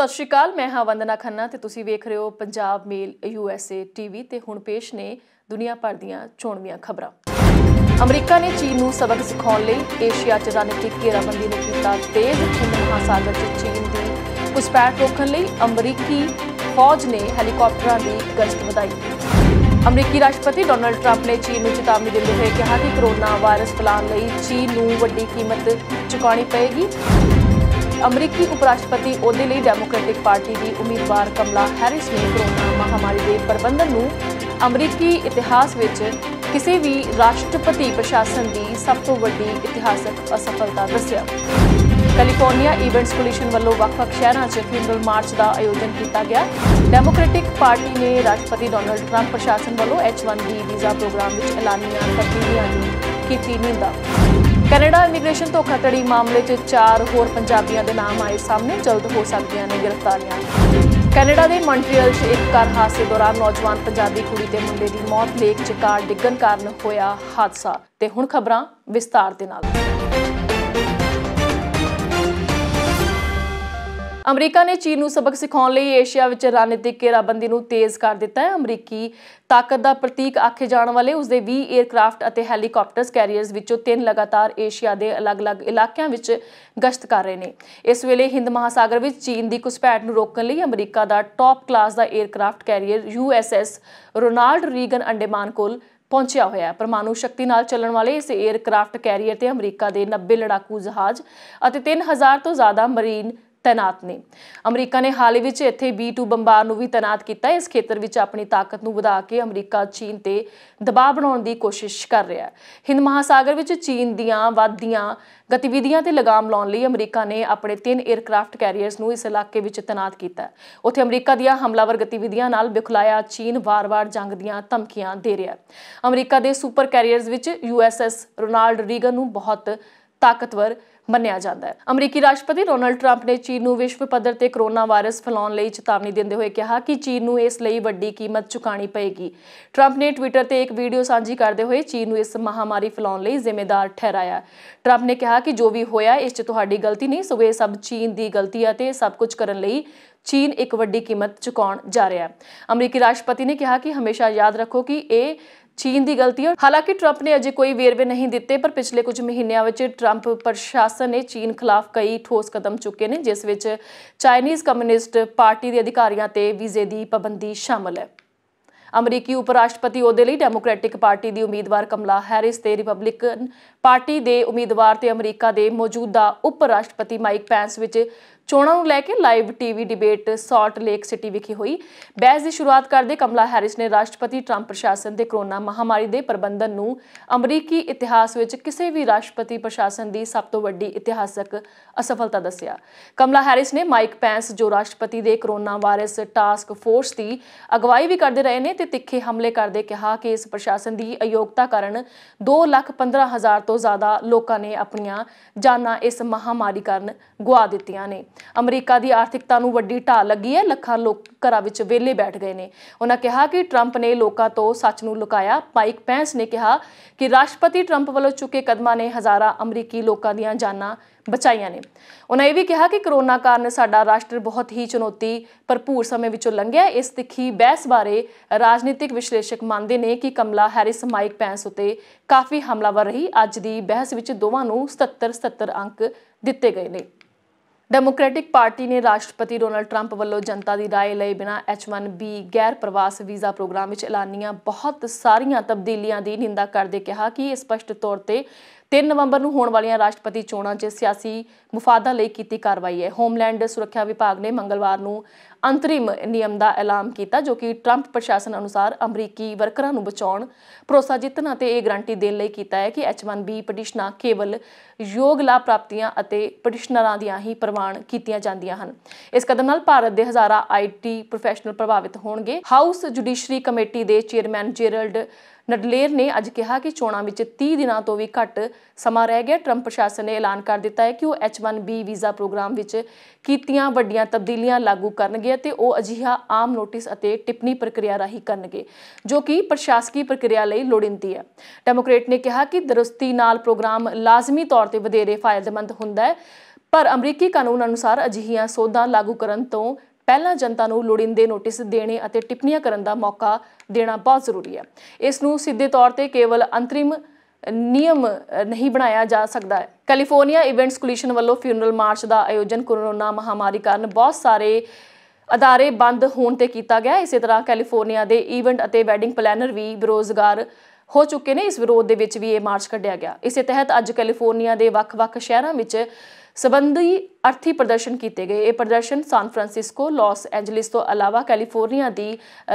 ਸਤਿ ਸ਼੍ਰੀ ਅਕਾਲ ਮੈਂ ਹਾਂ ਵੰਦਨਾ ਖੰਨਾ ਤੇ ਤੁਸੀਂ ਵੇਖ ਰਹੇ ਹੋ ਪੰਜਾਬ ਮੇਲ ਯੂਐਸਏ ਟੀਵੀ ਤੇ ਹੁਣ ਪੇਸ਼ ਨੇ ਦੁਨੀਆ ਭਰ ਦੀਆਂ ਚੋਣਵੀਆਂ ਖਬਰਾਂ ਅਮਰੀਕਾ ਨੇ ਚੀਨ ਨੂੰ ਸਬਕ ਸਿਖਾਉਣ ਲਈ ਏਸ਼ੀਆ 'ਚ ਰਣਨੀਤਿਕ ਘੇਰਾਬੰਦੀ ਨੂੰ ਕੀਤਾ ਤੇਜ਼ ਹਿੰਦ ਮਹਾਸਾਗਰ ਤੇ ਚੀਨ ਦੀ ਕੁਸਪੈਟ ਰੋਕਣ ਲਈ ਅਮਰੀਕੀ ਫੌਜ ਨੇ ਹੈਲੀਕਾਪਟਰਾਂ ਦੀ ਗਸ਼ਤ ਵਧਾਈ ਅਮਰੀਕੀ ਰਾਸ਼ਟਰਪਤੀ ਡੋਨਲਡ ਟਰੰਪ ਨੇ ਚੀਨ ਨੂੰ ਚੇਤਾਵਨੀ ਦਿੰਦੇ ਹੋਏ ਕਿਹਾ ਕਿ ਕੋਰੋਨਾ ਵਾਇਰਸ ਫੈਲਾਣ ਲਈ ਚੀਨ ਨੂੰ ਵੱਡੀ ਕੀਮਤ ਚੁਕਾਉਣੀ ਪਏਗੀ ਅਮਰੀਕੀ ਉਪ ਰਾਸ਼ਟਰਪਤੀ ਉਹਦੇ ਲਈ ਡੈਮੋਕ੍ਰੈਟਿਕ ਪਾਰਟੀ ਦੀ ਉਮੀਦਵਾਰ ਕਮਲਾ ਹੈਰਿਸ ਨੇ ਕੋਰੋਨਾ ਮਹਾਮਾਰੀ ਦੇ ਪ੍ਰਬੰਧਨ ਨੂੰ ਅਮਰੀਕੀ ਇਤਿਹਾਸ ਵਿੱਚ ਕਿਸੇ ਵੀ ਰਾਸ਼ਟਰਪਤੀ ਪ੍ਰਸ਼ਾਸਨ ਦੀ ਸਭ ਤੋਂ ਵੱਡੀ ਇਤਿਹਾਸਕ ਅਸਫਲਤਾ ਦੱਸਿਆ ਕੈਲੀਫੋਰਨੀਆ ਇਵੈਂਟਸ ਕੋਲੀਸ਼ਨ ਵੱਲੋਂ ਵੱਖ-ਵੱਖ ਸ਼ਹਿਰਾਂ 'ਚ ਫਿਊਨਰਲ ਮਾਰਚ ਦਾ ਆਯੋਜਨ ਕੀਤਾ ਗਿਆ ਡੈਮੋਕ੍ਰੈਟਿਕ ਪਾਰਟੀ ਨੇ ਰਾਸ਼ਟਰਪਤੀ ਡੋਨਲਡ ਟਰੰਪ ਪ੍ਰਸ਼ਾਸਨ ਵੱਲੋਂ H1B ਵੀਜ਼ਾ ਪ੍ਰੋਗਰਾਮ ਵਿੱਚ ਐਲਾਨੀਆਂ ਤਬਦੀਲੀਆਂ ਨੂੰ ਕੀਤੀ ਨਿੰਦਾ ਕੈਨੇਡਾ ਇਮੀਗ੍ਰੇਸ਼ਨ ਧੋਖਾਧੜੀ ਮਾਮਲੇ 'ਚ ਚਾਰ ਹੋਰ ਪੰਜਾਬੀਆਂ ਦੇ ਨਾਮ ਆਏ ਸਾਹਮਣੇ ਜਲਦ ਹੋ ਸਕਦੀਆਂ ਨੇ ਗ੍ਰਿਫਤਾਰੀਆਂ ਕੈਨੇਡਾ ਦੇ ਮੌਂਟਰੀਅਲ 'ਚ ਇੱਕ ਕਾਰ ਹਾਦਸੇ ਦੌਰਾਨ ਨੌਜਵਾਨ ਪੰਜਾਬੀ ਕੁੜੀ ਤੇ ਮੁੰਡੇ ਦੀ ਮੌਤ ਲੇਕ 'ਚ ਕਾਰ ਡਿੱਗਣ ਕਾਰਨ ਹੋਇਆ ਹਾਦਸਾ ਤੇ ਹੁਣ ਖਬਰਾਂ ਵਿਸਤਾਰ ਦੇ ਨਾਲ ਅਮਰੀਕਾ ਨੇ ਚੀਨ ਨੂੰ ਸਬਕ ਸਿਖਾਉਣ ਲਈ ਏਸ਼ੀਆ ਵਿੱਚ ਰਣਨੀਤਿਕ ਘੇਰਾਬੰਦੀ ਨੂੰ ਤੇਜ਼ ਕਰ ਦਿੱਤਾ ਹੈ ਅਮਰੀਕੀ ਤਾਕਤ ਦਾ ਪ੍ਰਤੀਕ ਆਖੇ ਜਾਣ ਵਾਲੇ ਉਸ ਦੇ 20 에ਅਰਕ੍ਰਾਫਟ ਅਤੇ ਹੈਲੀਕਾਪਟਰਸ ਕੈਰੀਅਰਸ ਵਿੱਚੋਂ ਤਿੰਨ ਲਗਾਤਾਰ ਏਸ਼ੀਆ ਦੇ ਅਲੱਗ-ਅਲੱਗ ਇਲਾਕਿਆਂ ਵਿੱਚ ਗਸ਼ਤ ਕਰ ਰਹੇ ਨੇ ਇਸ ਵੇਲੇ ਹਿੰਦ ਮਹਾਸਾਗਰ ਵਿੱਚ ਚੀਨ ਦੀ ਕੁਸਪੈਟ ਨੂੰ ਰੋਕਣ ਲਈ ਅਮਰੀਕਾ ਦਾ ਟਾਪ ਕਲਾਸ ਦਾ aircraft carrier USS Ronald Reagan Andaman ਕੋਲ ਪਹੁੰਚਿਆ ਹੋਇਆ ਹੈ ਪਰਮਾਣੂ ਸ਼ਕਤੀ ਨਾਲ ਚੱਲਣ ਵਾਲੇ ਇਸ 에ਅਰਕ੍ਰਾਫਟ ਕੈਰੀਅਰ ਤੇ ਅਮਰੀਕਾ ਦੇ 90 ਲੜਾਕੂ ਜਹਾਜ਼ ਅਤੇ 3000 ਤੋਂ ਜ਼ਿਆਦਾ ਮਰੀਨ ਤਣਾਤ ਨੇ ਅਮਰੀਕਾ ਨੇ ਹਾਲ ਹੀ ਵਿੱਚ ਇੱਥੇ B2 ਬੰਬਾਰ ਨੂੰ ਵੀ ਤਣਾਤ ਕੀਤਾ ਇਸ ਖੇਤਰ ਵਿੱਚ ਆਪਣੀ ਤਾਕਤ ਨੂੰ ਵਧਾ ਕੇ ਅਮਰੀਕਾ ਚੀਨ ਤੇ ਦਬਾਅ ਬਣਾਉਣ ਦੀ ਕੋਸ਼ਿਸ਼ ਕਰ ਰਿਹਾ ਹੈ ਹਿੰਦ ਮਹਾਸਾਗਰ ਵਿੱਚ ਚੀਨ ਦੀਆਂ ਵੱਧਦੀਆਂ ਗਤੀਵਿਧੀਆਂ ਤੇ ਲਗਾਮ ਲਾਉਣ ਲਈ ਅਮਰੀਕਾ ਨੇ ਆਪਣੇ ਤਿੰਨ 에ਅਰਕ੍ਰਾਫਟ ਕੈਰੀਅਰਸ ਨੂੰ ਇਸ ਇਲਾਕੇ ਵਿੱਚ ਤਣਾਤ ਕੀਤਾ ਉੱਥੇ ਅਮਰੀਕਾ ਦੀਆਂ ਹਮਲਾਵਰ ਗਤੀਵਿਧੀਆਂ ਨਾਲ ਬਖਲਾਇਆ ਚੀਨ ਵਾਰ-ਵਾਰ ਜੰਗ ਦੀਆਂ ਧਮਕੀਆਂ ਦੇ ਰਿਹਾ ਹੈ ਅਮਰੀਕਾ ਦੇ ਸੁਪਰ ਕੈਰੀਅਰਸ ਵਿੱਚ ਯੂਐਸਐਸ ਰੋਨਾਲਡ ਰੀਗਨ ਨੂੰ ਬਹੁਤ ਤਾਕਤਵਰ ਮੰਨਿਆ ਜਾਂਦਾ ਹੈ ਅਮਰੀਕੀ ਰਾਸ਼ਟਰਪਤੀ ਰੋਨਲਡ ਟਰੰਪ ਨੇ ਚੀਨ ਨੂੰ ਵਿਸ਼ਵ ਪੱਧਰ ਤੇ ਕਰੋਨਾ ਵਾਇਰਸ ਫੈਲਾਉਣ ਲਈ ਚੇਤਾਵਨੀ ਦਿੰਦੇ ਹੋਏ ਕਿਹਾ ਕਿ ਚੀਨ ਨੂੰ ਇਸ ਲਈ ਵੱਡੀ ਕੀਮਤ ਚੁਕਾਣੀ ਪਏਗੀ ਟਰੰਪ ਨੇ ਟਵਿੱਟਰ ਤੇ ਇੱਕ ਵੀਡੀਓ ਸਾਂਝੀ ਕਰਦੇ ਹੋਏ ਚੀਨ ਨੂੰ ਇਸ ਮਹਾਮਾਰੀ ਫੈਲਾਉਣ ਲਈ ਜ਼ਿੰਮੇਵਾਰ ਠਹਿਰਾਇਆ ਟਰੰਪ ਨੇ ਕਿਹਾ ਕਿ ਜੋ ਵੀ ਹੋਇਆ ਇਸ 'ਚ ਤੁਹਾਡੀ ਗਲਤੀ ਨਹੀਂ ਸਗੋਂ ਇਹ ਸਭ ਚੀਨ ਦੀ ਗਲਤੀ ਹੈ ਤੇ ਸਭ ਕੁਝ ਕਰਨ ਲਈ ਚੀਨ ਇੱਕ ਵੱਡੀ ਕੀਮਤ ਚੁਕਾਉਣ ਜਾ ਰਿਹਾ ਹੈ ਅਮਰੀਕੀ ਰਾਸ਼ਟਰਪਤੀ ਨੇ ਕਿਹਾ ਕਿ ਹਮੇਸ਼ਾ ਯਾਦ ਰੱਖੋ ਕਿ ਇਹ ਚੀਨ ਦੀ ਗਲਤੀ ਹੈ ਹਾਲਾਂਕਿ ਟਰੰਪ ਨੇ ਅਜੇ ਕੋਈ ਵੇਰਵੇ ਨਹੀਂ ਦਿੱਤੇ ਪਰ ਪਿਛਲੇ ਕੁਝ ਮਹੀਨਿਆਂ ਵਿੱਚ ਟਰੰਪ ਪ੍ਰਸ਼ਾਸਨ ਨੇ ਚੀਨ ਖਿਲਾਫ ਕਈ ਠੋਸ ਕਦਮ ਚੁੱਕੇ ਨੇ ਜਿਸ ਵਿੱਚ ਚਾਈਨੀਜ਼ ਕਮਿਊਨਿਸਟ ਪਾਰਟੀ ਦੇ ਅਧਿਕਾਰੀਆਂ ਤੇ ਵੀਜ਼ੇ ਦੀ ਪਾਬੰਦੀ ਸ਼ਾਮਲ ਹੈ ਅਮਰੀਕੀ ਉਪ ਰਾਸ਼ਟਰਪਤੀ ਅਹੁਦੇ ਲਈ ਡੈਮੋਕ੍ਰੈਟਿਕ ਪਾਰਟੀ ਦੀ ਉਮੀਦਵਾਰ ਕਮਲਾ ਹੈਰਿਸ ਤੇ ਰਿਪਬਲਿਕਨ ਪਾਰਟੀ ਦੇ ਉਮੀਦਵਾਰ ਤੇ ਅਮਰੀਕਾ ਦੇ ਮੌਜੂਦਾ ਉਪ ਰਾਸ਼ਟਰਪਤੀ ਮਾਈਕ ਪੈਂਸ ਵਿੱਚ ਚੋਣਾਂ ਨੂੰ ਲੈ ਕੇ live TV debate Salt Lake City ਵਿਖੇ ਹੋਈ ਬਹਿਸ ਦੀ ਸ਼ੁਰੂਆਤ ਕਰਦੇ ਕਮਲਾ ਹੈਰਿਸ ਨੇ ਰਾਸ਼ਟਰਪਤੀ ਟਰੰਪ ਪ੍ਰਸ਼ਾਸਨ ਦੇ ਕਰੋਨਾ ਮਹਾਮਾਰੀ ਦੇ ਪ੍ਰਬੰਧਨ ਨੂੰ ਅਮਰੀਕੀ ਇਤਿਹਾਸ ਵਿੱਚ ਕਿਸੇ ਵੀ ਰਾਸ਼ਟਰਪਤੀ ਪ੍ਰਸ਼ਾਸਨ ਦੀ ਸਭ ਤੋਂ ਵੱਡੀ ਇਤਿਹਾਸਕ ਅਸਫਲਤਾ ਦੱਸਿਆ ਕਮਲਾ ਹੈਰਿਸ ਨੇ ਮਾਈਕ ਪੈਂਸ ਜੋ ਰਾਸ਼ਟਰਪਤੀ ਦੇ ਕਰੋਨਾ ਵਾਇਰਸ ਟਾਸਕ ਫੋਰਸ ਦੀ ਅਗਵਾਈ ਵੀ ਕਰਦੇ ਰਹੇ ਨੇ ਤੇ ਤਿੱਖੇ ਹਮਲੇ ਕਰਦੇ ਕਿਹਾ ਕਿ ਇਸ ਪ੍ਰਸ਼ਾਸਨ ਦੀ ਅਯੋਗਤਾ ਕਾਰਨ 2,15,000 ਤੋਂ ਜ਼ਿਆਦਾ ਲੋਕਾਂ ਨੇ ਆਪਣੀਆਂ ਜਾਨਾਂ ਇਸ ਮਹਾਮਾਰੀ ਕਾਰਨ ਗਵਾ ਦਿੱਤੀਆਂ ਨੇ ਅਮਰੀਕਾ ਦੀ ਆਰਥਿਕਤਾ ਨੂੰ ਵੱਡੀ ਢਾਲ ਲੱਗੀ ਹੈ ਲੱਖਾਂ ਲੋਕ ਘਰਾਂ ਵਿੱਚ ਵਿਹਲੇ ਬੈਠ ਗਏ ਨੇ ਉਹਨਾਂ ਕਿਹਾ ਕਿ ਟਰੰਪ ਨੇ ਲੋਕਾਂ ਤੋਂ ਸੱਚ ਨੂੰ ਲੁਕਾਇਆ ਮਾਈਕ ਪੈਂਸ ਨੇ ਕਿਹਾ ਕਿ ਰਾਸ਼ਟਰਪਤੀ ਟਰੰਪ ਵੱਲੋਂ ਚੁੱਕੇ ਕਦਮਾਂ ਨੇ ਹਜ਼ਾਰਾਂ ਅਮਰੀਕੀ ਲੋਕਾਂ ਦੀਆਂ ਜਾਨਾਂ ਬਚਾਈਆਂ ਨੇ ਉਹਨਾਂ ਇਹ ਵੀ ਕਿਹਾ ਕਿ ਕਰੋਨਾ ਕਾਰਨ ਸਾਡਾ ਰਾਸ਼ਟਰ ਬਹੁਤ ਹੀ ਚੁਣੌਤੀ ਭਰਪੂਰ ਸਮੇਂ ਵਿੱਚੋਂ ਲੰਘਿਆ ਇਸ ਤਿੱਖੀ ਬਹਿਸ ਬਾਰੇ ਰਾਜਨੀਤਿਕ ਵਿਸ਼ਲੇਸ਼ਕ ਮੰਨਦੇ ਨੇ ਕਿ ਕਮਲਾ ਹੈਰਿਸ ਮਾਈਕ ਪੈਂਸ ਉਤੇ ਕਾਫੀ ਹਮਲਾਵਰ ਰਹੀ ਅੱਜ ਦੀ ਬਹਿਸ ਵਿੱਚ ਦੋਵਾਂ ਨੂੰ 77 70 ਅੰਕ ਦਿੱਤੇ ਗਏ ਨੇ ਡੈਮੋਕ੍ਰੈਟਿਕ ਪਾਰਟੀ ਨੇ ਰਾਸ਼ਟਰਪਤੀ ਡੋਨਲਡ ਟਰੰਪ ਵੱਲੋਂ ਜਨਤਾ ਦੀ رائے ਲਏ ਬਿਨਾ H1B ਗੈਰ ਪ੍ਰਵਾਸ ਵੀਜ਼ਾ ਪ੍ਰੋਗਰਾਮ ਵਿੱਚ ਐਲਾਨੀਆਂ ਬਹੁਤ ਸਾਰੀਆਂ ਤਬਦੀਲੀਆਂ ਦੀ ਨਿੰਦਾ ਕਰਦੇ ਕਿਹਾ ਕਿ ਇਹ ਸਪਸ਼ਟ ਤੌਰ ਤੇ 3 ਨਵੰਬਰ ਨੂੰ ਹੋਣ ਵਾਲੀਆਂ ਰਾਸ਼ਟਰਪਤੀ ਚੋਣਾਂ 'ਚ ਸਿਆਸੀ ਮੁਫਾਦਾਂ ਲਈ ਕੀਤੀ ਕਾਰਵਾਈ ਹੈ ਹੋਮਲੈਂਡ ਸੁਰੱਖਿਆ ਵਿਭਾਗ ਨੇ ਮੰਗਲਵਾਰ ਨੂੰ ਅੰਤਰਿਮ ਨਿਯਮ ਦਾ ਐਲਾਨ ਕੀਤਾ ਜੋ ਕਿ ਟਰੰਪ ਪ੍ਰਸ਼ਾਸਨ ਅਨੁਸਾਰ ਅਮਰੀਕੀ ਵਰਕਰਾਂ ਨੂੰ ਬਚਾਉਣ ਭਰੋਸਾ ਜਿੱਤਣ ਅਤੇ ਇਹ ਗਰੰਟੀ ਦੇਣ ਲਈ ਕੀਤਾ ਹੈ ਕਿ H1B ਪਟੀਸ਼ਨਾਂ ਕੇਵਲ ਯੋਗ ਲਾਭ ਪ੍ਰਾਪਤੀਆਂ ਅਤੇ ਪਟੀਸ਼ਨਰਾਂ ਦੀਆਂ ਹੀ ਪ੍ਰਵਾਨ ਕੀਤੀਆਂ ਜਾਂਦੀਆਂ ਹਨ ਇਸ ਕਦਮ ਨਾਲ ਭਾਰਤ ਦੇ ਹਜ਼ਾਰਾਂ ਆਈਟੀ ਪ੍ਰੋਫੈਸ਼ਨਲ ਪ੍ਰਭਾਵਿਤ ਹੋਣਗੇ ਹਾਊਸ ਜੁਡੀਸ਼ਰੀ ਕਮੇਟੀ ਦੇ ਚੇਅਰਮੈਨ ਜੇਰਲਡ ਨਡਲੇਰ ਨੇ ਅੱਜ ਕਿਹਾ ਕਿ ਚੋਣਾਂ ਵਿੱਚ 30 ਦਿਨਾਂ ਤੋਂ ਵੀ ਘੱਟ ਸਮਾਂ ਰਹਿ ਗਿਆ ਟਰੰਪ ਪ੍ਰਸ਼ਾਸਨ ਨੇ ਐਲਾਨ ਕਰ ਦਿੱਤਾ ਹੈ ਕਿ ਉਹ H1B ਵੀਜ਼ਾ ਪ੍ਰੋਗਰਾਮ ਵਿੱਚ ਕੀਤੀਆਂ ਵੱਡੀਆਂ ਤਬਦੀਲੀਆਂ ਲਾਗੂ ਕਰਨਗੇ ਅਤੇ ਉਹ ਅਜਿਹਾ ਆਮ ਨੋਟਿਸ ਅਤੇ ਟਿੱਪਣੀ ਪ੍ਰਕਿਰਿਆ ਰਾਹੀਂ ਕਰਨਗੇ ਜੋ ਕਿ ਪ੍ਰਸ਼ਾਸਕੀ ਪ੍ਰਕਿਰਿਆ ਲਈ ਲੋੜੀਂਦੀ ਹੈ ਡੈਮੋਕ੍ਰੇਟ ਨੇ ਕਿਹਾ ਕਿ ਦਰਸਤੀ ਨਾਲ ਪ੍ਰੋਗਰਾਮ ਲਾਜ਼ਮੀ ਤੌਰ ਤੇ ਵਧੇਰੇ ਫਾਇਦੇਮੰਦ ਹੁੰਦਾ ਹੈ ਪਰ ਅਮਰੀਕੀ ਕਾਨੂੰਨ ਅਨੁਸਾਰ ਅਜਿਹੀਆਂ ਸੋਧਾਂ ਲਾਗੂ ਕਰਨ ਤੋਂ ਪਹਿਲਾਂ ਜਨਤਾ ਨੂੰ ਲੋੜਿੰਦੇ ਨੋਟਿਸ ਦੇਣੇ ਅਤੇ ਟਿੱਪਣੀਆਂ ਕਰਨ ਦਾ ਮੌਕਾ ਦੇਣਾ ਬਹੁਤ ਜ਼ਰੂਰੀ ਹੈ ਇਸ ਨੂੰ ਸਿੱਧੇ ਤੌਰ ਤੇ ਕੇਵਲ ਅੰਤਰਿਮ ਨਿਯਮ ਨਹੀਂ ਬਣਾਇਆ ਜਾ ਸਕਦਾ ਹੈ ਕੈਲੀਫੋਰਨੀਆ ਇਵੈਂਟਸ ਕੋਲੀਸ਼ਨ ਵੱਲੋਂ ਫਿਊਨਰਲ ਮਾਰਚ ਦਾ ਆਯੋਜਨ ਕੋਰੋਨਾ ਮਹਾਮਾਰੀ ਕਾਰਨ ਬਹੁਤ ਸਾਰੇ ਅਦਾਰੇ ਬੰਦ ਹੋਣ ਤੇ ਕੀਤਾ ਗਿਆ ਇਸੇ ਤਰ੍ਹਾਂ ਕੈਲੀਫੋਰਨੀਆ ਦੇ ਇਵੈਂਟ ਅਤੇ ਵੈਡਿੰਗ ਪਲੈਨਰ ਵੀ ਬੇਰੋਜ਼ਗਾਰ ਹੋ ਚੁੱਕੇ ਨੇ ਇਸ ਵਿਰੋਧ ਦੇ ਵਿੱਚ ਵੀ ਇਹ ਮਾਰਚ ਕੱਢਿਆ ਗਿਆ ਇਸੇ ਤਹਿਤ ਅੱਜ ਕੈਲੀਫੋਰਨੀਆ ਦੇ ਵੱਖ-ਵੱਖ ਸ਼ਹਿਰਾਂ ਵਿੱਚ ਸਬੰਧੀ ਅਰਥੀ ਪ੍ਰਦਰਸ਼ਨ ਕੀਤੇ ਗਏ ਇਹ ਪ੍ਰਦਰਸ਼ਨ ਸਾਨ ਫਰਾਂਸਿਸਕੋ ਲਾਸ ਐਂਜਲਿਸ ਤੋਂ ਇਲਾਵਾ ਕੈਲੀਫੋਰਨੀਆ ਦੀ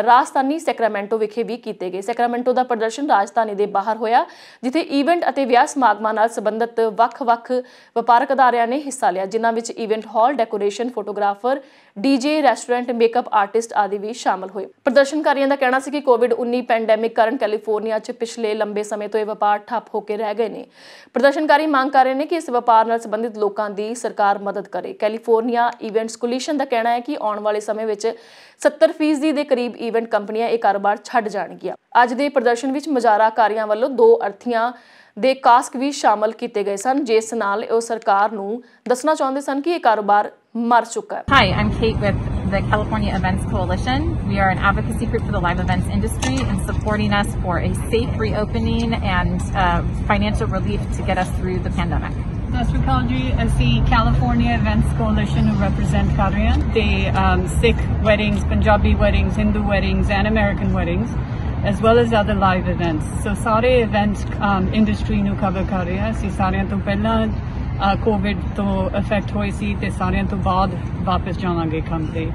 ਰਾਜਧਾਨੀ ਸੈਕਰਾਮੈਂਟੋ ਵਿਖੇ ਵੀ ਕੀਤੇ ਗਏ ਸੈਕਰਾਮੈਂਟੋ ਦਾ ਪ੍ਰਦਰਸ਼ਨ ਰਾਜਧਾਨੀ ਦੇ ਬਾਹਰ ਹੋਇਆ ਜਿੱਥੇ ਇਵੈਂਟ ਅਤੇ ਵਿਆਹ ਸਮਾਗਮਾਂ ਨਾਲ ਸੰਬੰਧਿਤ ਵੱਖ-ਵੱਖ ਵਪਾਰਕ ਅਦਾਰਿਆਂ ਨੇ ਹਿੱਸਾ ਲਿਆ ਜਿਨ੍ਹਾਂ ਵਿੱਚ event hall decoration photographer DJ restaurant makeup artist ਆਦਿ ਵੀ ਸ਼ਾਮਲ ਹੋਏ ਪ੍ਰਦਰਸ਼ਨਕਾਰੀਆਂ ਦਾ ਕਹਿਣਾ ਸੀ ਕਿ ਕੋਵਿਡ-19 ਪੈਂਡੈਮਿਕ ਕਾਰਨ ਕੈਲੀਫੋਰਨੀਆ 'ਚ ਪਿਛਲੇ ਲੰਬੇ ਸਮੇਂ ਤੋਂ ਇਹ ਵਪਾਰ ਠੱਪ ਹੋ ਕੇ ਰਹਿ ਗਏ ਨੇ ਪ੍ਰਦਰਸ਼ਨਕਾਰੀ ਮੰਗ ਕਰ ਰਹੇ ਨੇ ਕਿ ਇਸ ਵਪਾਰ ਨਾਲ ਸੰਬੰਧਿਤ ਲੋਕਾਂ ਦੀ ਸਰਕਾਰ ਮਦਦ ਕਰੇ ਕੈਲੀਫੋਰਨੀਆ ਇਵੈਂਟਸ ਕੋਲੀਸ਼ਨ ਦਾ ਕਹਿਣਾ ਹੈ ਕਿ ਆਉਣ ਵਾਲੇ ਸਮੇਂ ਵਿੱਚ 70% ਦੇ ਕਰੀਬ ਇਵੈਂਟ ਕੰਪਨੀਆਂ ਇਹ ਕਾਰੋਬਾਰ ਛੱਡ ਜਾਣਗੀਆਂ ਅੱਜ ਦੇ ਪ੍ਰਦਰਸ਼ਨ ਵਿੱਚ ਮਜ਼ਾਰਾਕਾਰੀਆਂ ਵੱਲੋਂ ਦੋ ਅਰਥੀਆਂ ਦੇ ਕਾਸਕ ਵੀ ਸ਼ਾਮਲ ਕੀਤੇ ਗਏ ਸਨ ਜਿਸ ਨਾਲ ਉਹ ਸਰਕਾਰ ਨੂੰ ਦੱਸਣਾ ਚਾਹੁੰਦੇ ਸਨ ਕਿ ਇਹ ਕਾਰੋਬਾਰ ਮਰ ਚੁੱਕਾ ਹੈ hi I'm Kate with the California Events Coalition. We are an advocacy group for the live events industry and supporting us for a safe reopening and uh, financial relief to get us through the pandemic. ਸਤਿ ਸ਼੍ਰੀ ਅਕਾਲ ਜੀ ਅਸੀਂ California events coalition ਨੂੰ represent ਕਰ ਰਹੇ ਹਾਂ ਤੇ Sikh weddings Punjabi weddings Hindu weddings and American weddings as well as other live events so ਸਾਰੇ events industry ਨੂੰ cover ਕਰ ਰਹੇ ਹਾਂ ਅਸੀਂ ਸਾਰਿਆਂ ਤੋਂ ਪਹਿਲਾਂ ਕੋਵਿਡ ਤੋਂ ਇਫੈਕਟ ਹੋਈ ਸੀ ਤੇ ਸਾਰਿਆਂ ਤੋਂ ਬਾਅਦ ਵਾਪਸ ਜਾਵਾਂਗੇ ਕੰਮ ਤੇ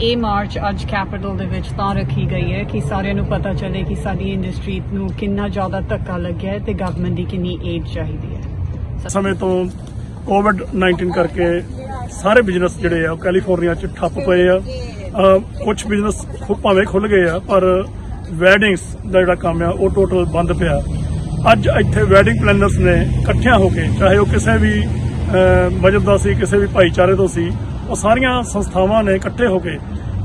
ਇਹ ਮਾਰਚ ਅੱਜ ਕੈਪੀਟਲ ਦੇ ਵਿੱਚ ਤਾਂ ਰੱਖੀ ਗਈ ਹੈ ਕਿ ਸਾਰਿਆਂ ਨੂੰ ਪਤਾ ਚੱਲੇ ਕਿ ਸਾਡੀ ਇੰਡਸਟਰੀ ਨੂੰ ਕਿੰਨਾ ਜ਼ਿਆਦਾ ਧੱਕਾ ਲੱਗਿਆ ਹੈ ਤੇ ਗਵਰਨਮੈਂਟ ਦੀ ਕਿੰਨੀ ਏਡ ਚਾਹੀਦੀ ਹੈ ਸਮੇਂ ਤੋਂ ਕੋਵਿਡ-19 ਕਰਕੇ ਸਾਰੇ ਬਿਜ਼ਨਸ ਜਿਹੜੇ ਆ ਕੈਲੀਫੋਰਨੀਆ 'ਚ ਠੱਪ ਪਏ ਆ ਕੁਝ ਬਿਜ਼ਨਸ ਭਾਵੇਂ ਖੁੱਲ ਗਏ ਆ ਪਰ ਵੈਡਿੰਗਸ ਦਾ ਜਿਹੜਾ ਕੰਮ ਆ ਉਹ ਟੋਟਲ ਬੰਦ ਪਿਆ ਅੱਜ ਇੱਥੇ ਵੈਡਿੰਗ ਪਲੈਨਰਸ ਨੇ ਇਕੱਠਿਆਂ ਹੋ ਕੇ ਚਾਹੇ ਉਹ ਕਿਸੇ ਵੀ ਮਜਬ ਦਾ ਸੀ ਕਿਸੇ ਵੀ ਭਾਈਚਾਰੇ ਤੋਂ ਸੀ ਉਹ ਸਾਰੀਆਂ ਸੰਸਥਾਵਾਂ ਨੇ ਇਕੱਠੇ ਹੋ ਕੇ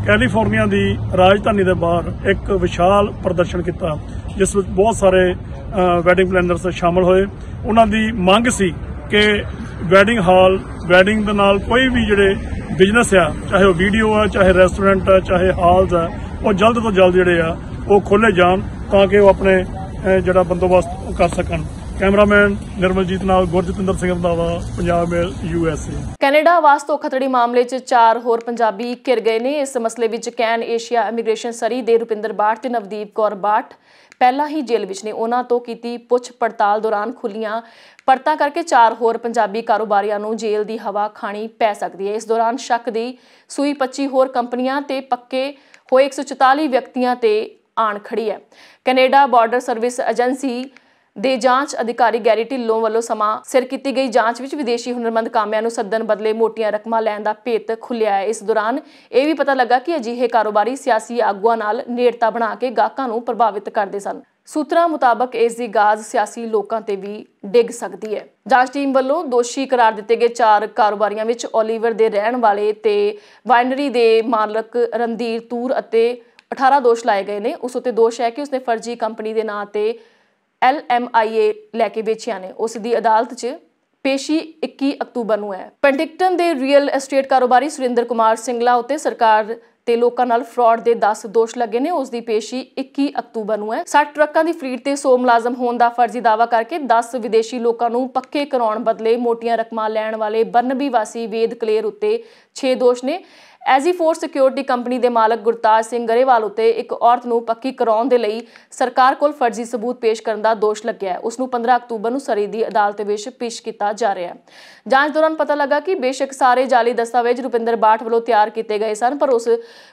ਕੈਲੀਫੋਰਨੀਆ ਦੀ ਰਾਜਧਾਨੀ ਦੇ ਬਾਹਰ ਇੱਕ ਵਿਸ਼ਾਲ ਪ੍ਰਦਰਸ਼ਨ ਕੀਤਾ ਜਿਸ ਵਿੱਚ ਬਹੁਤ ਸਾਰੇ ਵੈਡਿੰਗ ਪਲੈਨਰਸ ਸ਼ਾਮਲ ਹੋਏ ਉਹਨਾਂ ਦੀ ਮੰਗ ਸੀ ਕਿ ਵੈਡਿੰਗ ਹਾਲ ਵੈਡਿੰਗ ਦੇ ਨਾਲ ਕੋਈ ਵੀ ਜਿਹੜੇ ਬਿਜ਼ਨਸ ਆ ਚਾਹੇ ਉਹ ਵੀਡੀਓ ਆ ਚਾਹੇ ਰੈਸਟੋਰੈਂਟ ਆ ਚਾਹੇ ਹਾਲਸ ਆ ਉਹ ਜਲਦ ਤੋਂ ਜਲਦ ਜਿਹੜੇ ਆ ਉਹ ਖੋਲੇ ਜਾਣ ਤਾਂ ਕਿ ਉਹ ਆਪਣੇ ਜਿਹੜਾ ਬੰਦੋਬਸਤ ਕਰ ਸਕਣ ਕੈਮਰਾਮੈਨ ਨਿਰਮਲਜੀਤ ਨਾਲ Gurjatinder Singh Randhawa Punjab Mail USA Canada ਵਾਸ ਧੋਖਾਧੜੀ ਮਾਮਲੇ 'ਚ ਚਾਰ ਹੋਰ ਪੰਜਾਬੀ ਘਿਰ ਗਏ ਨੇ ਇਸ ਮਸਲੇ ਵਿੱਚ ਕੈਨ ਏਸ਼ੀਆ ਇਮੀਗ੍ਰੇਸ਼ਨ ਸਰੀ ਦੇ ਰੁਪਿੰਦਰ ਬਾਠ ਤੇ ਨਵਦੀਪ ਕੌਰ ਬਾਠ ਪਹਿਲਾਂ ਹੀ ਜੇਲ੍ਹ ਵਿੱਚ ਨੇ ਉਹਨਾਂ ਤੋਂ ਕੀਤੀ ਪੁੱਛ ਪੜਤਾਲ ਦੌਰਾਨ ਖੁੱਲੀਆਂ ਪਰਤਾ ਕਰਕੇ ਚਾਰ ਹੋਰ ਪੰਜਾਬੀ ਕਾਰੋਬਾਰੀਆਂ ਨੂੰ ਜੇਲ੍ਹ ਦੀ ਹਵਾ ਖਾਣੀ ਪੈ ਸਕਦੀ ਹੈ ਇਸ ਦੌਰਾਨ ਸ਼ੱਕ ਦੀ ਸੂਈ 25 ਹੋਰ ਕੰਪਨੀਆਂ ਤੇ ਪੱਕੇ ਹੋਏ 144 ਵਿਅਕਤੀਆਂ ਤੇ ਆਣ ਖੜੀ ਹੈ ਕੈਨੇਡਾ ਬਾਰਡਰ ਸਰਵਿਸ ਏਜੰਸੀ ਦੇ ਜਾਂਚ ਅਧਿਕਾਰੀ ਗੈਰੀ ਢਿੱਲੋਂ ਵੱਲੋਂ ਸਮਾਂ ਸਿਰ ਕੀਤੀ ਗਈ ਜਾਂਚ ਵਿੱਚ ਵਿਦੇਸ਼ੀ ਹੁਨਰਮੰਦ ਕਾਮਿਆਂ ਨੂੰ ਸੱਦਣ ਬਦਲੇ ਮੋਟੀਆਂ ਰਕਮਾਂ ਲੈਣ ਦਾ ਭੇਤ ਖੁੱਲਿਆ ਹੈ ਇਸ ਦੌਰਾਨ ਇਹ ਵੀ ਪਤਾ ਲੱਗਾ ਕਿ ਅਜਿਹੇ ਕਾਰੋਬਾਰੀ ਸਿਆਸੀ ਆਗੂਆਂ ਨਾਲ ਨੇੜਤਾ ਬਣਾ ਕੇ ਗਾਹਕਾਂ ਨੂੰ ਪ੍ਰਭਾਵਿਤ ਕਰਦੇ ਸਨ ਸੂਤਰਾਂ ਮੁਤਾਬਕ ਇਸ ਦੀ ਗਾਜ਼ ਸਿਆਸੀ ਲੋਕਾਂ ਤੇ ਵੀ ਡਿੱਗ ਸਕਦੀ ਹੈ ਜਾਂਚ ਟੀਮ ਵੱਲੋਂ ਦੋਸ਼ੀ ਕਰਾਰ ਦਿੱਤੇ ਗਏ ਚਾਰ ਕਾਰੋਬਾਰੀਆਂ ਵਿੱਚ ਓਲੀਵਰ ਦੇ ਰਹਿਣ ਵਾਲੇ ਤੇ ਵਾਈਨਰੀ ਦੇ ਮਾਲਕ ਰੰਦੀਰ ਤੂਰ ਅਤੇ 18 ਦੋਸ਼ ਲਾਏ ਗਏ ਨੇ ਉਸ ਉਤੇ ਦੋਸ਼ ਹੈ ਕਿ ਉਸਨੇ ਫਰਜ਼ੀ ਕੰਪਨੀ ਦੇ ਨਾਂ ਤੇ ਐਲ ਐਮ ਆਈ ਏ ਲੈ ਕੇ ਵੇਚਿਆ ਨੇ ਉਸ ਦੀ ਅਦਾਲਤ 'ਚ ਪੇਸ਼ੀ 21 ਅਕਤੂਬਰ ਨੂੰ ਹੈ ਪੈਂਟਿਕਟਨ ਦੇ ਰੀਅਲ ਐਸਟੇਟ ਕਾਰੋਬਾਰੀ ਸੁਰਿੰਦਰ ਕੁਮਾਰ ਸਿੰਘਲਾ ਉੱਤੇ ਸਰਕਾਰ ਤੇ ਲੋਕਾਂ ਨਾਲ ਫਰਾਡ ਦੇ 10 ਦੋਸ਼ ਲੱਗੇ ਨੇ ਉਸ ਦੀ ਪੇਸ਼ੀ 21 ਅਕਤੂਬਰ ਨੂੰ ਹੈ 60 ਟਰੱਕਾਂ ਦੀ ਫਰੀਡ ਤੇ 100 ਮੁਲਾਜ਼ਮ ਹੋਣ ਦਾ ਫਰਜ਼ੀ ਦਾਵਾ ਕਰਕੇ 10 ਵਿਦੇਸ਼ੀ ਲੋਕਾਂ ਨੂੰ ਪੱਕੇ ਕਰਾਉਣ ਬਦਲੇ ਮੋਟੀਆਂ ਰਕਮਾਂ ਲੈਣ ਵਾਲੇ ਬਰਨਬੀ ਵਾਸੀ ਵੇਦ ਕਲੇਰ ਉੱਤੇ 6 ਦੋਸ਼ ਨੇ ਐਜੀ ਫੋਰ ਸਿਕਿਉਰਿਟੀ ਕੰਪਨੀ ਦੇ ਮਾਲਕ ਗੁਰਤਾਜ ਸਿੰਘ ਗਰੇਵਾਲ ਉਤੇ ਇੱਕ ਔਰਤ ਨੂੰ ਪੱਕੀ ਕਰਾਉਣ ਦੇ ਲਈ ਸਰਕਾਰ ਕੋਲ ਫਰਜ਼ੀ ਸਬੂਤ ਪੇਸ਼ ਕਰਨ ਦਾ ਦੋਸ਼ ਲੱਗਿਆ ਹੈ ਉਸ ਨੂੰ 15 ਅਕਤੂਬਰ ਨੂੰ ਸਰੀ ਦੀ ਅਦਾਲਤ ਵਿੱਚ ਪੇਸ਼ ਕੀਤਾ ਜਾ ਰਿਹਾ ਹੈ ਜਾਂਚ ਦੌਰਾਨ ਪਤਾ ਲੱਗਾ ਕਿ ਬੇਸ਼ੱਕ ਸਾਰੇ ਜਾਲੀ ਦਸਤਾਵੇਜ਼ ਰੁਪਿੰਦਰ ਬਾਠ ਵੱਲੋਂ ਤਿਆਰ ਕੀਤੇ ਗਏ ਸਨ ਪਰ ਉਸ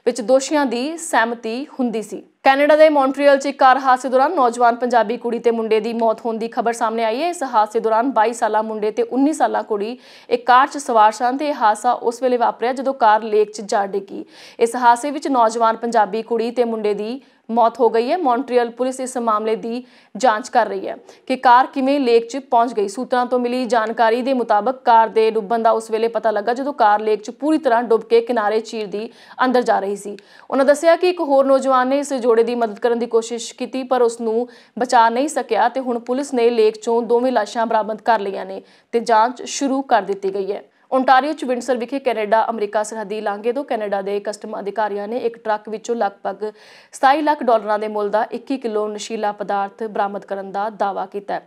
ਵਿੱਚ ਦੋਸ਼ੀਆਂ ਦੀ ਸਹਿਮਤੀ ਹੁੰਦੀ ਸੀ ਕੈਨੇਡਾ ਦੇ ਮੌਂਟਰੀਅਲ 'ਚ ਇੱਕ ਕਾਰ ਹਾਦਸੇ ਦੌਰਾਨ ਨੌਜਵਾਨ ਪੰਜਾਬੀ ਕੁੜੀ ਤੇ ਮੁੰਡੇ ਦੀ ਮੌਤ ਹੋਣ ਦੀ ਖਬਰ ਸਾਹਮਣੇ ਆਈ ਹੈ ਇਸ ਹਾਦਸੇ ਦੌਰਾਨ 22 ਸਾਲਾ ਮੁੰਡੇ ਤੇ 19 ਸਾਲਾ ਕੁੜੀ ਇੱਕ ਕਾਰ 'ਚ ਸਵਾਰ ਸਨ ਤੇ ਇਹ ਹਾਦਸਾ ਉਸ ਵੇਲੇ ਵਾਪਰਿਆ ਜਦੋਂ ਕਾਰ ਲੇਕ 'ਚ ਜਾ ਡਿੱਗੀ ਇਸ ਹਾਦਸੇ ਵਿੱਚ ਨੌਜਵਾਨ ਪੰਜਾਬੀ ਕੁੜੀ ਤੇ ਮੁੰਡੇ ਦੀ ਮੌਤ ਹੋ ਗਈ ਹੈ ਮੌਂਟਰੀਅਲ ਪੁਲਿਸ ਇਸ ਮਾਮਲੇ ਦੀ ਜਾਂਚ ਕਰ ਰਹੀ ਹੈ ਕਿ ਕਾਰ ਕਿਵੇਂ ਲੇਕ 'ਚ ਪਹੁੰਚ ਗਈ ਸੂਤਰਾਂ ਤੋਂ ਮਿਲੀ ਜਾਣਕਾਰੀ ਦੇ ਮੁਤਾਬਕ ਕਾਰ ਦੇ ਡੁੱਬਣ ਦਾ ਉਸ ਵੇਲੇ ਪਤਾ ਲੱਗਾ ਜਦੋਂ ਕਾਰ ਲੇਕ 'ਚ ਪੂਰੀ ਤਰ੍ਹਾਂ ਡੁੱਬ ਕੇ ਕਿਨਾਰੇ ਚੀਰ ਦੀ ਅੰਦਰ ਜਾ ਰਹੀ ਸੀ ਉਹਨਾਂ ਦੱਸਿਆ ਕਿ ਇੱਕ ਹੋਰ ਨੌਜਵਾਨ ਨੇ ਇਸ ਜੋੜੇ ਦੀ ਮਦਦ ਕਰਨ ਦੀ ਕੋਸ਼ਿਸ਼ ਕੀਤੀ ਪਰ ਉਸ ਨੂੰ ਬਚਾ ਨਹੀਂ ਸਕਿਆ ਤੇ ਹੁਣ ਪੁਲਿਸ ਨੇ ਲੇਕ 'ਚੋਂ ਦੋਵੇਂ ਲਾਸ਼ਾਂ ਬਰਾਮਦ ਕਰ ਲਈਆਂ ਨੇ ਤੇ ਜਾਂਚ ਸ਼ੁਰੂ ਕਰ ਦਿੱਤੀ ਗਈ ਹੈ ਓਨਟਾਰੀਓ ਚ ਵਿੰਡਸਰ ਵਿਖੇ ਕੈਨੇਡਾ ਅਮਰੀਕਾ ਸਰਹੱਦੀ ਲਾਂਘੇ ਤੋਂ ਕੈਨੇਡਾ ਦੇ ਕਸਟਮ ਅਧਿਕਾਰੀਆਂ ਨੇ ਇੱਕ ਟਰੱਕ ਵਿੱਚੋਂ ਲਗਭਗ 27 ਲੱਖ ਡਾਲਰਾਂ ਦੇ ਮੁੱਲ ਦਾ 21 ਕਿਲੋ ਨਸ਼ੀਲਾ ਪਦਾਰਥ ਬਰਾਮਦ ਕਰਨ ਦਾ ਦਾਅਵਾ ਕੀਤਾ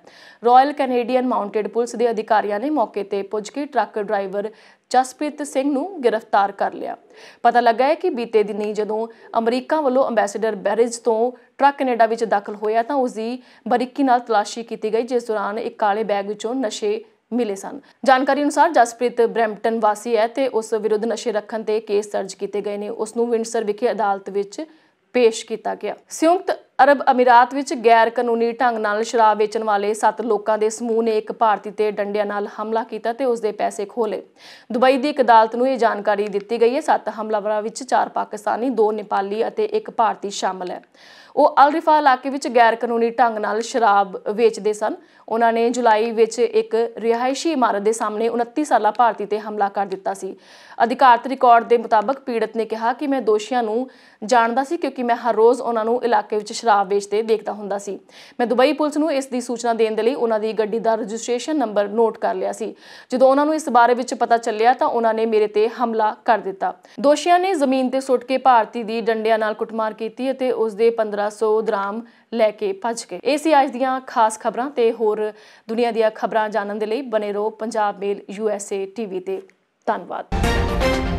ਰਾਇਲ ਕੈਨੇਡੀਅਨ ਮਾਉਂਟਡ ਪੁਲਿਸ ਦੇ ਅਧਿਕਾਰੀਆਂ ਨੇ ਮੌਕੇ ਤੇ ਪੁੱਜ ਕੇ ਟਰੱਕ ਡਰਾਈਵਰ ਜਸਪ੍ਰੀਤ ਸਿੰਘ ਨੂੰ ਗ੍ਰਿਫਤਾਰ ਕਰ ਲਿਆ ਪਤਾ ਲੱਗਾ ਹੈ ਕਿ ਬੀਤੇ ਦਿਨੀ ਜਦੋਂ ਅਮਰੀਕਾ ਵੱਲੋਂ ਐਮਬੈਸਡਰ ਬੈਰਿਜ ਤੋਂ ਟਰੱਕ ਕੈਨੇਡਾ ਵਿੱਚ ਦਾਖਲ ਹੋਇਆ ਤਾਂ ਉਸ ਦੀ ਬਰੀਕੀ ਨਾਲ ਤਲਾਸ਼ੀ ਕੀਤੀ ਗਈ ਜਿਸ ਦੌਰਾਨ ਇੱਕ ਕਾਲੇ ਬੈਗ ਵਿੱਚੋਂ ਨਸ਼ੇ ਮਿਲੇ ਸਨ ਜਾਣਕਾਰੀ ਅਨੁਸਾਰ ਜਸਪ੍ਰੀਤ ਬ੍ਰੈਂਪਟਨ ਵਾਸੀ ਹੈ ਤੇ ਉਸ ਵਿਰੁੱਧ ਨਸ਼ੇ ਰੱਖਣ ਤੇ ਕੇਸ ਦਰਜ ਕੀਤੇ ਗਏ ਨੇ ਉਸ ਨੂੰ ਵਿੰਡਸਰ ਵਿਖੇ ਅਦਾਲਤ ਵਿੱਚ ਪੇਸ਼ ਕੀਤਾ ਗਿਆ ਸੰਯੁਕਤ ਅਰਬ ਅਮੀਰਾਤ ਵਿੱਚ ਗੈਰ ਕਾਨੂੰਨੀ ਢੰਗ ਨਾਲ ਸ਼ਰਾਬ ਵੇਚਣ ਵਾਲੇ 7 ਲੋਕਾਂ ਦੇ ਸਮੂਹ ਨੇ ਇੱਕ ਭਾਰਤੀ ਤੇ ਡੰਡਿਆਂ ਨਾਲ ਹਮਲਾ ਕੀਤਾ ਤੇ ਉਸ ਦੇ ਪੈਸੇ ਖੋਲੇ ਦੁਬਈ ਦੀ ਇੱਕ ਅਦਾਲਤ ਨੂੰ ਇਹ ਜਾਣਕਾਰੀ ਦਿੱਤੀ ਗਈ ਹੈ 7 ਹਮਲਾਵਰਾਂ ਵਿੱਚ 4 ਪਾਕਿਸਤਾਨੀ 2 ਨੇਪਾਲੀ ਅਤੇ 1 ਭਾਰਤੀ ਸ਼ਾਮਲ ਹੈ ਉਹ ਅਲਰੀਫਾ ਇਲਾਕੇ ਵਿੱਚ ਗੈਰ ਕਾਨੂੰਨੀ ਢੰਗ ਨਾਲ ਸ਼ਰਾਬ ਵੇਚਦੇ ਸਨ ਉਹਨਾਂ ਨੇ ਜੁਲਾਈ ਵਿੱਚ ਇੱਕ ਰਿਹਾਇਸ਼ੀ ਇਮਾਰਤ ਦੇ ਸਾਹਮਣੇ 29 ਸਾਲਾ ਭਾਰਤੀ ਤੇ ਹਮਲਾ ਕਰ ਦਿੱਤਾ ਸੀ ਅਧਿਕਾਰਤ ਰਿਕਾਰਡ ਦੇ ਮੁਤਾਬਕ ਪੀੜਤ ਨੇ ਕਿਹਾ ਕਿ ਮੈਂ ਦੋਸ਼ੀਆਂ ਨੂੰ ਜਾਣਦਾ ਸੀ ਕਿਉਂਕਿ ਮੈਂ ਹਰ ਰੋਜ਼ ਉਹਨਾਂ ਨੂੰ ਇਲਾਕੇ ਵਿੱਚ ਸ਼ਰਾਬ ਵੇਚਦੇ ਦੇਖਦਾ ਹੁੰਦਾ ਸੀ ਮੈਂ ਦੁਬਈ ਪੁਲਿਸ ਨੂੰ ਇਸ ਦੀ ਸੂਚਨਾ ਦੇਣ ਦੇ ਲਈ ਉਹਨਾਂ ਦੀ ਗੱਡੀ ਦਾ ਰਜਿਸਟ੍ਰੇਸ਼ਨ ਨੰਬਰ ਨੋਟ ਕਰ ਲਿਆ ਸੀ ਜਦੋਂ ਉਹਨਾਂ ਨੂੰ ਇਸ ਬਾਰੇ ਵਿੱਚ ਪਤਾ ਚੱਲਿਆ ਤਾਂ ਉਹਨਾਂ ਨੇ ਮੇਰੇ ਤੇ ਹਮਲਾ ਕਰ ਦਿੱਤਾ ਦੋਸ਼ੀਆਂ ਨੇ ਜ਼ਮੀਨ ਤੇ ਸੁੱਟ ਕੇ ਭਾਰਤੀ ਦੀ ਡੰਡਿਆਂ ਨਾਲ ਕੁੱਟਮਾਰ ਕੀਤੀ ਅਤੇ ਉਸ ਦੇ 1500 ਗ੍ਰਾਮ ਲੈ ਕੇ ਭੱਜ ਗਏ ਇਹ ਸੀ ਅੱਜ ਦੀਆਂ ਖਾਸ ਖਬਰਾਂ ਤੇ ਹੋਰ ਦੁਨੀਆ ਦੀਆਂ ਖਬਰਾਂ ਜਾਣਨ ਦੇ ਲਈ ਬਨੇ ਰਹੋ ਪੰਜਾਬ ਮੇਲ ਯੂਐਸਏ ਟੀਵੀ ਤੇ ਧੰਨਵਾਦ